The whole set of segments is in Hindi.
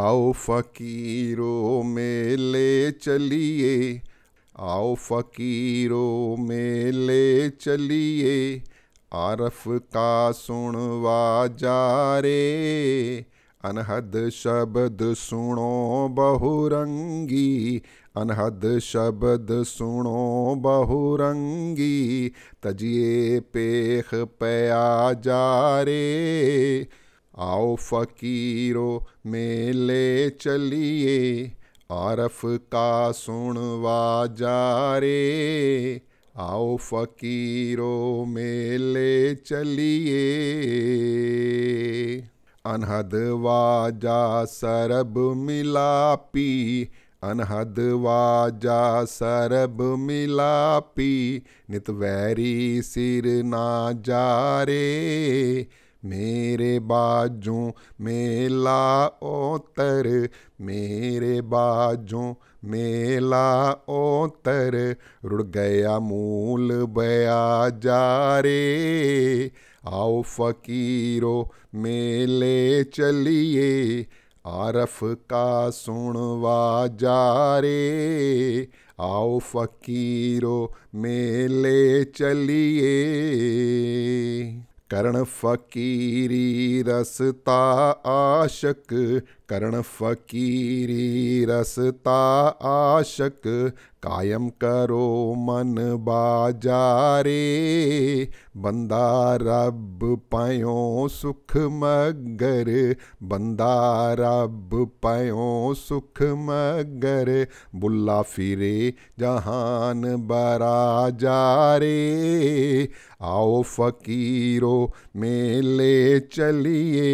आओ फकीरों मेले चलिए आओ फकीरों मेले चलिए आरफ का सुनवा जा रे अनहद शब्द सुनो बहुरंगी अनहद शब्द सुनो बहुरंगी तजिए पेख पया जा रे आओ फकीरो मेले चलिए आरफ का सुनवा जा रे आओ फकीरो मेले चलिए अनहद वाजा सरब मिलापी अनहद वाजा सरब मिलापी नित वैरी सिर ना जा रे मेरे बाजू मेला ओतर मेरे बाजू मेला ओतर रुड़ गया मूल बया जा रे आओ फकीरो मेले चलिए आरफ का सुनवा जा रे आओ फकीरो मेले चलिए करण फकीरी रसता आशक कर्ण फकीरी रसता आशक कायम करो मन बाजारे बंदा रब पयो सुख मगर बंदा रब पयो सुख मगर बुल्ला फिरे जहान बरा जा रे आओ फकीरो मेले चलिए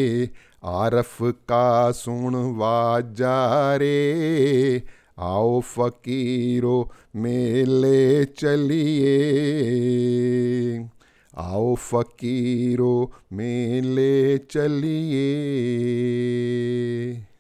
आरफ का सुन वाजा रे आओ फकीरो मेले चलिए आओ फकीरो मेले चलिए